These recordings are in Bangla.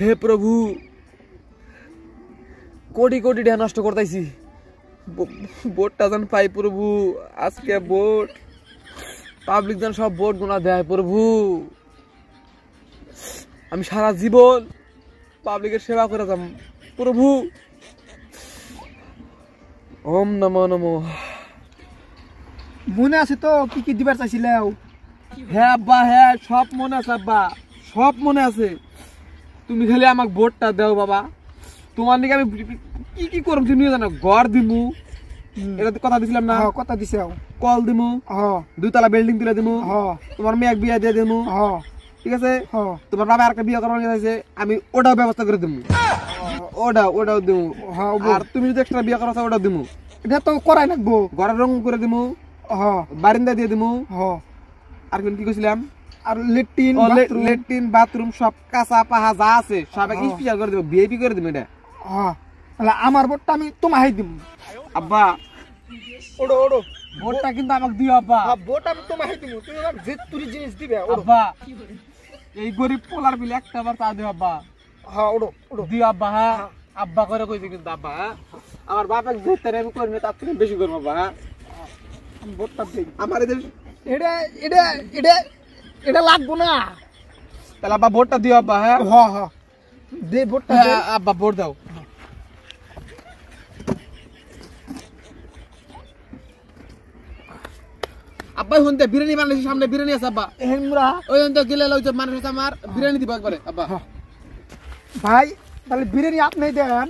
হে প্রভু কোটি কোটি ঢ্যা নষ্ট করতেছি বোটটা যেন পাই প্রভু আজকে বোট পাবলিক যেন সব বোট গোনা দেয় প্রভু আমি সারা জীবন পাবলিকের সেবা করে যাম প্রভু ওম নম নম মনে আছে তো কি কি দিবার চাইছিলাম হ্যাঁ আব্বা হ্যাঁ সব মনে আছে আব্বা সব মনে আছে তুমি খালি আমাকে ভোটটা দাও বাবা তোমার দিকে আমি কি কি করব তুমি জানো ঘর দিমু এটা কথা দিছিলাম না কথা দিছে কল দিমু দুইতলা বিল্ডিং তুলে দিমু তোমার মেয়ে বিয়া দিয়ে দিমু ঠিক আছে তোমার বাবা আরেকটা বিয়ে করার চাইছে আমি ওটাও ব্যবস্থা করে দিমু ওটা ওটাও দিমু আর তুমি যদি এক্সট্রা বিয়ে করার ওটাও দিমু এটা তো করাই লাগবো ঘরের রং করে দিমু বারিন্দা দিয়ে দিমু আর কি কইছিলাম আর লেট্রিন লেট্রিন বাথরুম সব কাঁচা পাহা যা আছে সব স্পেশাল হ্যাঁ। করে দেবো ভিআইপি করে দেবো এটা হ্যাঁ। তাহলে আমার ভোটটা আমি তোমাকে দিব আব্বা ওড়ো ওড়ো ভোটটা কিন্তু আমাকে দিও আব্বা ভোট হ্যাঁ, আমি তোমাকে দিব তুমি আমাকে যে তুরি জিনিস দিবে আব্বা এই গরিব পোলার বিলে একটা বার তা দিও আব্বা হ্যাঁ ওড়ো ওড়ো দিও আব্বা হ্যাঁ আব্বা করে কইছে কিন্তু আব্বা আমার বাপের যে তারে আমি করবে তার থেকে বেশি করবো আব্বা হ্যাঁ ভোটটা দিই আমার এদের এটা এটা এটা এটা লাগবো না তাহলে আব্বা ভোটটা দিও আব্বা হ্যাঁ হ হ দে ভোটটা হ্যাঁ, আব্বা ভোট দাও আব্বা শুনতে বিরিয়ানি বানাইছি সামনে বিরিয়ানি আছে আব্বা হেমরা ওই তো গেলে ওই যে মানুষ আমার বিরিয়ানি দিব একবারে আব্বা ভাই তাহলে বিরিয়ানি আপনি দেন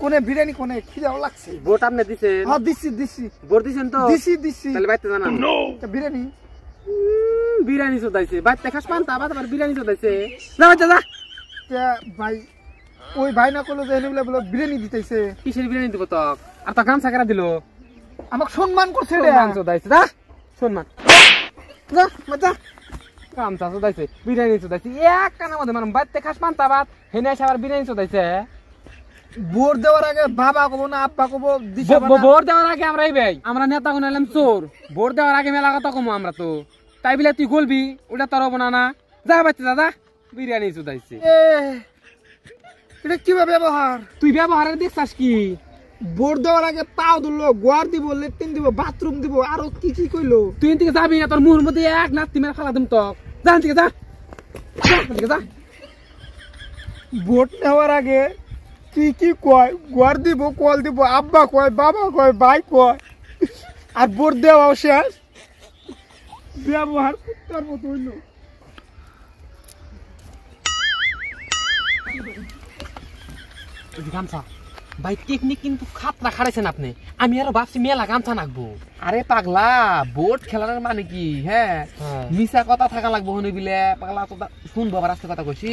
কোনে বিরিয়ানি কোনে খিদাও লাগছে ভোট আপনি দিছেন হ্যাঁ দিছি দিছি ভোট দিছেন তো দিছি দিছি তাহলে বাইতে জানান বিরিয়ানি বিরিয়ানি চোদাইছে বাচ্চা খাস পান তা আবার বিরিয়ানি চোদাইছে যা বাচ্চা যা ভাই ওই ভাই না কলো যে এনে বলে বিরিয়ানি দিতেছে কিসের বিরিয়ানি দিব তো আর তো গামছা কেরা দিল আমাকে সম্মান করছে রে গামছা দাইছে যা সম্মান যা বাচ্চা গামছা দাইছে বিরিয়ানি চোদাইছে এক কানা মধ্যে মানে বাচ্চা খাস পান তা বাদ হেনে এসে আবার বিরিয়ানি চোদাইছে ভোট দেওয়ার আগে বাবা কবো না আব্বা কবো ভোট দেওয়ার আগে আমরাই ভাই আমরা নেতা গুণ চোর ভোট দেওয়ার আগে মেলা কথা কমো আমরা তো তাই বলে তুই গলবি ওটা তার হবো যা বাচ্চা দাদা বিরিয়ানি চুদাইছে এটা কি ব্যবহার তুই ব্যবহারের দেখছাস কি বোর দেওয়ার আগে তাও ধরলো গোয়ার দিব লেট্রিন দিব বাথরুম দিব আরো কি কি কইলো তুই এদিকে যাবি না তোর মুহর মধ্যে এক নাতি মেরে ফালা দিম তক যা এদিকে যা এদিকে যা ভোট নেওয়ার আগে কি কি কয় গোয়ার দিব কল দিব আব্বা কয় বাবা কয় ভাই কয় আর বোর দেওয়া শেষ ব্যবহার করতার মতো হইল গামছা ভাই টেকনিক কিন্তু খাড়াইছেন আপনি আমি আরো ভাবছি মেলা গামছা নাকবো আরে পাগলা বোট মানে কি হ্যাঁ, হ্যাঁ। কথা থাকা লাগবো হনে বিলে পাগলা তো কথা কইছি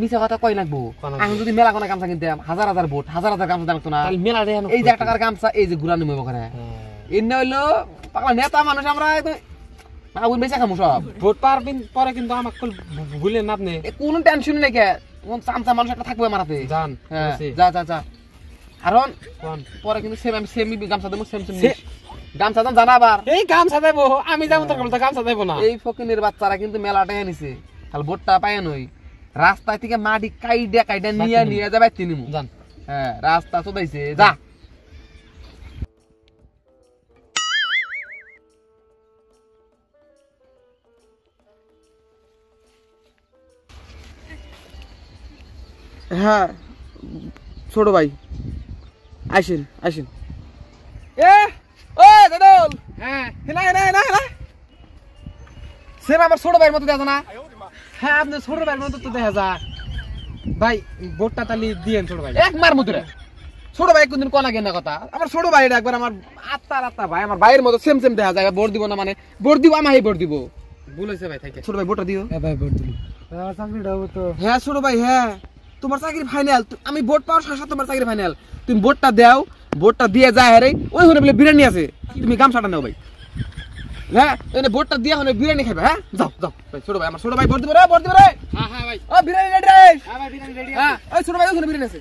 মিছা কথা কই লাগবো আমি যদি মেলা কোনো গামছা কিনতাম হাজার হাজার বোট হাজার হাজার গামছা দাম না মেলা এই যে এক টাকার গামছা এই যে ঘুরানো মেবো করে হ্যাঁ। এমনি হইলো পাগলা নেতা মানুষ আমরা আগুন বেঁচে খামু সব ভোট পাওয়ার পরে কিন্তু আমার ভুলে না আপনি কোনো টেনশন নেই কে কোন চামচা মানুষ একটা থাকবে মারাতে হাতে জান হ্যাঁ, যা যা যা কারণ পরে কিন্তু সেম আমি সেম গামছা দেবো সেম সেম গামছা দাম জানাবার এই গামছা দেবো আমি যাবো তোর গামছা গামছা দেবো না এই ফকিনের বাচ্চারা কিন্তু মেলাটা এনেছে তাহলে ভোটটা পায় নই রাস্তা থেকে মাটি কাইডা কাইডা নিয়ে নিয়ে যাবে তিনিমু জান হ্যাঁ রাস্তা চোদাইছে যা হ্যাঁ ছোট ভাই আসেন আসেন এ ও হ্যাঁ। না না আমার ছোট মতো দেখা না হ্যাঁ আপনি ছোট ভাইয়ের মতো তো দেখা যা ভাই তালি ছোট ভাই এক মার মতো ছোট ভাই কোনদিন না কথা আমার ছোট আমার আত্মা ভাই আমার মতো সেম সেম দেখা যায় ভোট দিব না মানে ভোট দিব আমাকে ভোট দিব বলেছে ভাই ছোট ভাই ভোটটা দিও হ্যাঁ, ভাই হ্যাঁ হ্যাঁ ছোট ভাই হ্যাঁ তোমার চাকরি ফাইনাল আমি ভোট পাওয়ার সাথে তোমার চাকরি ফাইনাল তুমি ভোটটা দাও ভোটটা দিয়ে যায় হ্যাঁ ওই হলে বলে বিরিয়ানি আছে তুমি গামছাটা নাও ভাই হ্যাঁ ভোটটা দিয়ে হলে বিরিয়ানি খাবে হ্যাঁ যাও যাও ভাই ছোট ভাই আমার ছোট ভাই ভোট দিবে রে ভোট দিবে রে হ্যাঁ হ্যাঁ ভাই ও বিরিয়ানি রেডি রে হ্যাঁ ভাই বিরিয়ানি রেডি হ্যাঁ ওই ছোট ভাই ওই হলে বিরিয়ানি আছে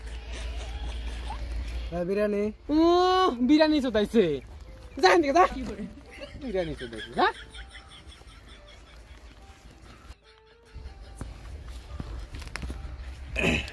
হ্যাঁ বিরিয়ানি ও বিরিয়ানি তো তাইছে যাই দিকে যা বিরিয়ানি তো তাইছে হ্যাঁ Yeah.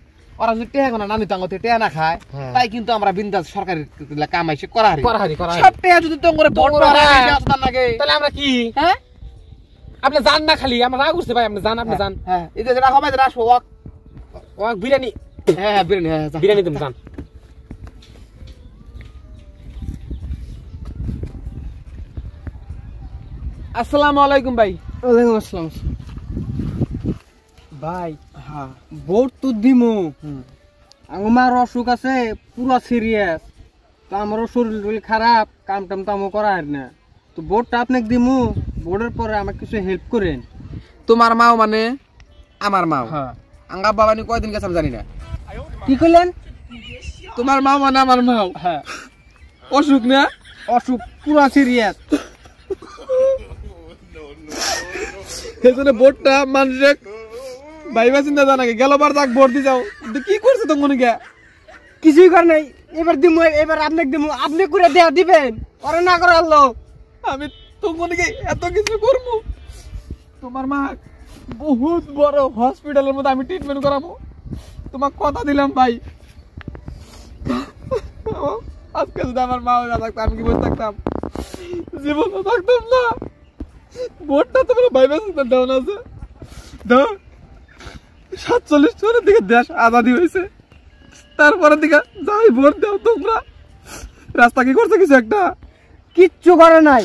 ওরা যদি টেহা টেহা না খায় হ্যাঁ। তাই কিন্তু আমরা বিন্দাস সরকারি করা হারি সব টেহা যদি তোমরে বড় তাহলে আমরা কি হ্যাঁ আপনি জান না খালি আমরা রাগ ভাই আপনি জান আপনি জান হ্যাঁ, হ্যাঁ এই যে রাখো ভাই রাখো ওয়াক ওয়াক বিরিয়ানি হ্যাঁ হ্যাঁ বিরিয়ানি হ্যাঁ বিরিয়ানি তুমি জান আসসালামু আলাইকুম ভাই ওয়ালাইকুম আসসালাম ভাই ভোট হ্যাঁ, তো দিমু আমার অসুখ আছে পুরো সিরিয়াস তো আমারও শরীর টরীর খারাপ কাম টাম তামও করা হয় না তো ভোটটা আপনাকে দিমু ভোটের পরে আমাকে কিছু হেল্প করেন তোমার মাও মানে আমার মাও হ্যাঁ। আঙ্গা বাবা নিয়ে কয়দিন গেছে আমি জানি না কি করলেন তোমার মাও মানে আমার মাও হ্যাঁ অসুখ না অসুখ পুরা সিরিয়াস সেই জন্য মানুষের ভাইবা চিন্তা জানা গেলবার যাক ভোট দি যাও কি করছে তো মনে গিয়া কিছুই কর নাই এবার দিমু এবার আপনি দিমু আপনি করে দেয়া দিবেন ওরে না করার লোক আমি তো মনে এত কিছু করব তোমার মা বহুত বড় হসপিটালের মধ্যে আমি ট্রিটমেন্ট করাবো তোমার কথা দিলাম ভাই আজকে যদি আমার মা না থাকতো আমি কি বসে থাকতাম জীবন থাকতাম না ভোটটা তোমার ভাই বেসে দাও না দাও সাতচল্লিশ সালের দিকে দেশ আজাদি হয়েছে তারপরের দিকে যাই ভোট দেও তোমরা রাস্তা কি করছে কিছু একটা কিচ্ছু করে নাই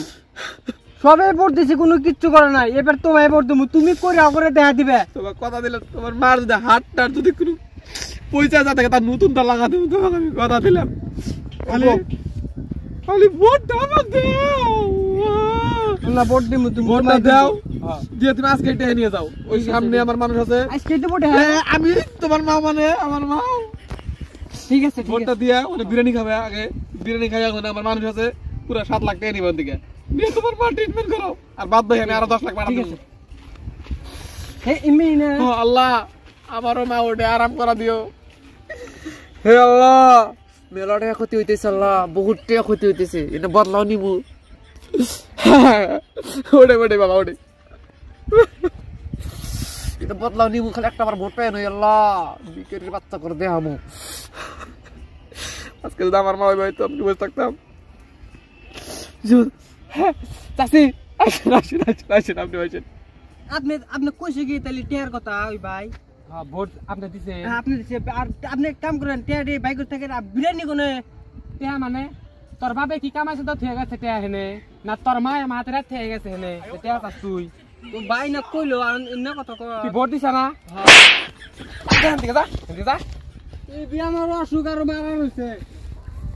সবাই ভোট দিছি কোনো কিচ্ছু করে নাই এবার তোমায় ভোট দেবো তুমি করে করে দেখা দিবে তোমার কথা দিলে তোমার মার যদি হাত টার যদি কোনো পয়সা যা থাকে তার নতুনটা লাগা দেবো তোমাকে আমি কথা দিলাম খালি দাও না ভোট তুমি ভোট দাও হ্যাঁ। দিয়ে তুমি আজকে এটা নিয়ে যাও ওই সামনে আমার মানুষ আছে আজকে তো ভোট হ্যাঁ। আমি তোমার মা মানে আমার মা ঠিক আছে ভোটটা দিয়া বিরিয়ানি খাবে আগে বিরিয়ানি খাই আমার মানুষ আছে পুরো সাত লাখ টাকা নিবেন দিকে নিয়ে তোমার মা ট্রিটমেন্ট করো আর বাদ দেয় আমি আরো দশ লাখ পাঠাবো হে ইমিনা আল্লাহ আমারও মা ওটা আরাম করা দিও হে আল্লাহ মেলা ক্ষতি হইতেছে আল্লাহ বহুত টাকা ক্ষতি হইতেছে এটা বদলাও নিবু ওটে ওটে বাবা ওটে এটা বদলাও নিবু খালি একটা আমার ভোট পায় নই আল্লাহ বিকেটের বাচ্চা করে দে হামু আজকাল যদি আমার মা ভাই তো আমি বসে থাকতাম চাষি আসেন আসেন আসেন আসেন আপনি আসেন আপনি আপনি কইসে গিয়ে তাহলে টেয়ার কথা ওই ভাই হ্যাঁ, ভোট দিছে হ্যাঁ, আপনি দিছে কাম কোনে মানে তোর বাবে কি কামাইছে তো থে গেছে হেনে না তোর মা মাতে রাত গেছে হেনে টিয়া কাজ তুই বাই না কইলো আর কথা কয় তুই ভোট দিছ না হ্যাঁ এই বিয়া আমার অসুখ আর মারা হইছে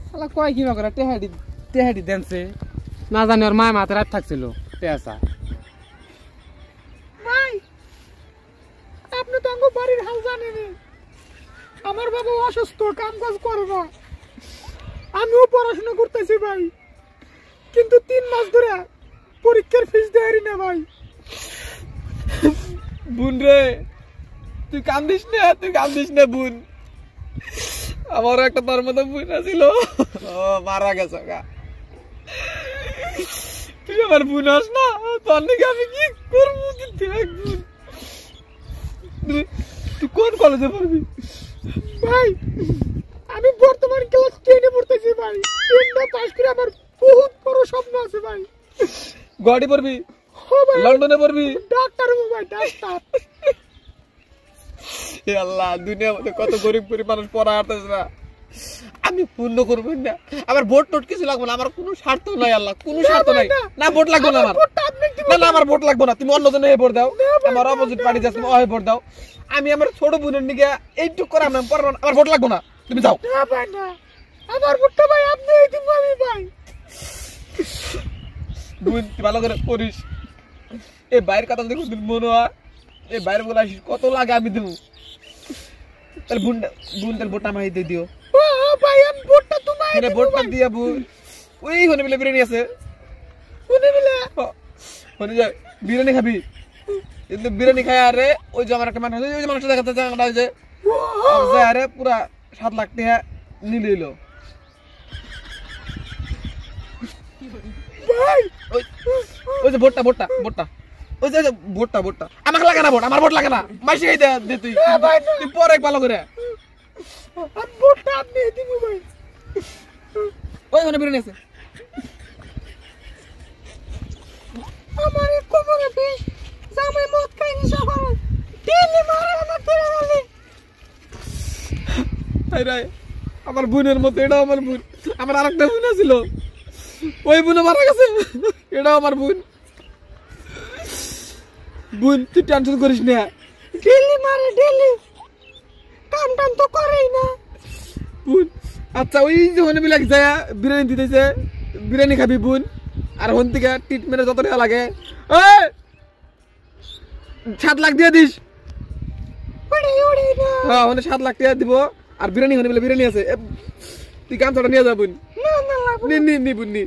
শালা কয় কি না করে টেহাডি টেহাডি দেনছে না জানি ওর মায়ের মাতে রাত থাকছিল টেয়াসা আপনি তো আমার বাড়ির হাল জানেনি আমার বাবা অসুস্থ কাম কাজ করে না আমিও পড়াশোনা করতেছি ভাই কিন্তু তিন মাস ধরে পরীক্ষার ফিস দেয়ারি না ভাই বুন রে তুই কান্দিস না তুই কান্দিস না বুন আমারও একটা তার মতো বুন আছিল মারা গেছে তুই আমার বুন আস না তার নাকি আমি কি করবো কিন্তু কোন কলেজে পড়বি ভাই আমি বর্তমান ক্লাস টেনে পড়তেছি ভাই টেনটা পাস করে আমার বহুত বড় স্বপ্ন আছে ভাই গুয়াহাটি পড়বি লন্ডনে পড়বি ডাক্তার হবো ভাই ডাক্তার এ আল্লাহ দুনিয়ার মধ্যে কত গরিব গরিব মানুষ পড়া হাঁটতেছে না আমি পূর্ণ করবেন না আমার ভোট টোট কিছু লাগবে না আমার কোনো স্বার্থ নাই আল্লাহ কোনো স্বার্থ নাই না ভোট লাগবে না আমার না না আমার ভোট লাগবে না তুমি অন্য হয়ে ভোট দাও আমার অপোজিট পার্টি যাচ্ছে তুমি অহে ভোট দাও আমি আমার ছোট বোনের নিকে এইটুক করে আমি পরে আমার ভোট লাগবে না তুমি যাও আমার ভোটটা ভাই আপনি এই দিব আমি ভাই বোন ভালো করে করিস এই বাইরের কথা যদি মনে হয় এই বাইরের বলে আসিস কত লাগে আমি দেবো তাহলে বুন তাহলে বোটা মাই দিয়ে দিও ও ভাই আমি তোমায় ওই হনে বিরিয়ানি আছে হনে হনে যা বিরিয়ানি খাবি বিরিয়ানি খায় আরে ওই যে আমার একটা মানুষ ওই যে মানুষটা দেখাতে যে আরে পুরা সাত লাখ টাকা নিলে এলো ওই যে বোটটা বোটটা বোটটা ওই যে ভোটটা ভোটটা আমাকে লাগে না ভোট আমার ভোট লাগে না মাসি দে তুই হ্যাঁ, তুই পরে ভালো করে ভোটটা আপনি দিব ভাই ওই ওখানে আছে আমার কোমরে জামাই মদ খাইনি সকাল দিল্লি মারে আমার আমার বোনের মতো এটা আমার বোন আমার আরেকটা বোন ছিল ওই বোন মারা গেছে এটাও আমার বোন বোন তুই টেনশন করিস না ডেলি মারে ডেলি কাম টাম তো করেই না বোন আচ্ছা ওই যে হনবিলাক যায় বিরিয়ানি দিতেছে বিরিয়ানি খাবি বোন আর হন থেকে ট্রিটমেন্টে যত টাকা লাগে সাত লাখ দিয়ে দিস হ্যাঁ হনে সাত লাখ টাকা দিব আর বিরিয়ানি হনে বিরিয়ানি আছে তুই কাম ছাড়া নিয়ে যাবুন নি নি নি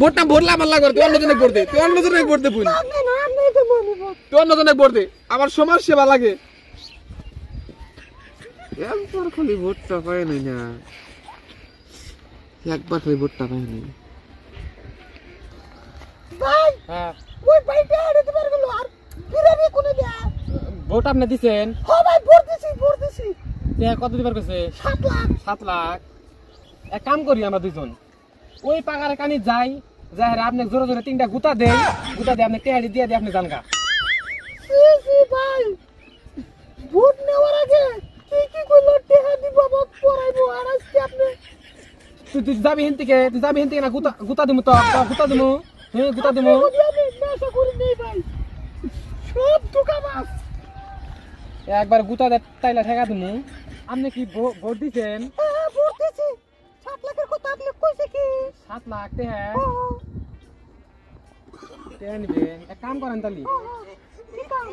ভোটটা ভোটলে আমার লাগবে তুই অন্য জনে ভোট দে তুই অন্য জনে ভোট দে তুই তুই অন্য জনে ভোট দে আমার সমাজ সেবা লাগে একবার খালি ভোটটা পায় নাই না একবার খালি ভোটটা পাই নাই হ্যাঁ। ভোট আপনি দিছেন হ্যাঁ কত দিবার কইছে সাত লাখ সাত লাখ এক কাম করি আমরা দুজন ওই পাকার কানি যাই যাই আপনি জোরে জোরে তিনটা গুতা দেন গুতা দিয়ে আপনি টেহারি দিয়ে দিয়ে আপনি জানগা ভাই কি কি আপনি যাবি যাবি একবার গুতা দে তাইলা ঠেকা দিমু আপনি কি ভোট দিছেন হ্যাঁ, হ্যাঁ, सात लाख को आपने कैसे की सात लाख ते है टेन बे एक काम करन तली की काम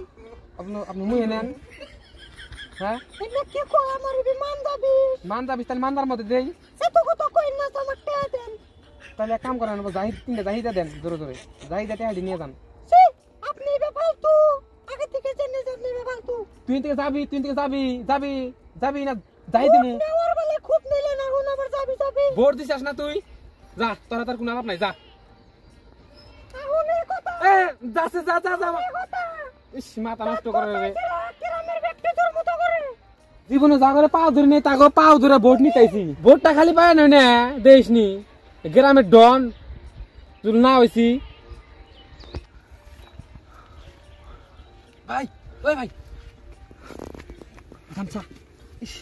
अपनो अपनो मुय नेन হ্যাঁ এটা কি কো আমার বি মান দাবি মান দাবি তাহলে মানদার মধ্যে দেই সে তো কত কই না আমার তে দেন তাহলে এক কাম করেন জাহিদ তিনটা জাহিদা দেন জোরে জোরে জাহিদা তে হাঁটি নিয়ে যান আপনি এটা ফালতু আগে থেকে জেনে জানি ফালতু তুই থেকে যাবি তুই থেকে যাবি যাবি যাবি না জাহিদ নিয়ে খুব নিলে না এখন আবার যাবি যাবি ভোট দিছিস না তুই যা তোরা তার কোনো আলাপ নাই যা এখন কথা এ যাচ্ছে যা যা যা ইস মাথা নষ্ট করে রে কিরামের ব্যক্তি তোর মতো করে জীবনে যা করে পাও ধরে নেই তাকে পাও ধরে ভোট নিতেছি ভোটটা খালি পায় না না দেশ নি গ্রামের ডন তুই না হইছি ভাই ওই ভাই গামছা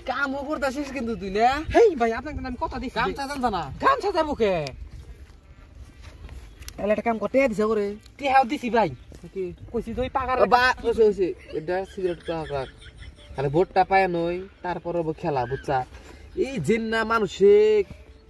কামও করতেছিস কিন্তু তুই না হেই ভাই আপনাকে আমি কথা কাম চাইতাম না কাম চাইতাম ওকে তাহলে একটা কাম করতে দিছে করে কি হাও দিছি ভাই কইছি তুই পাকার বা কইছি কইছি এটা সিগারেট পাকার তাহলে ভোটটা পায় নই তারপর খেলা বুঝছা এই জিন্না মানুষে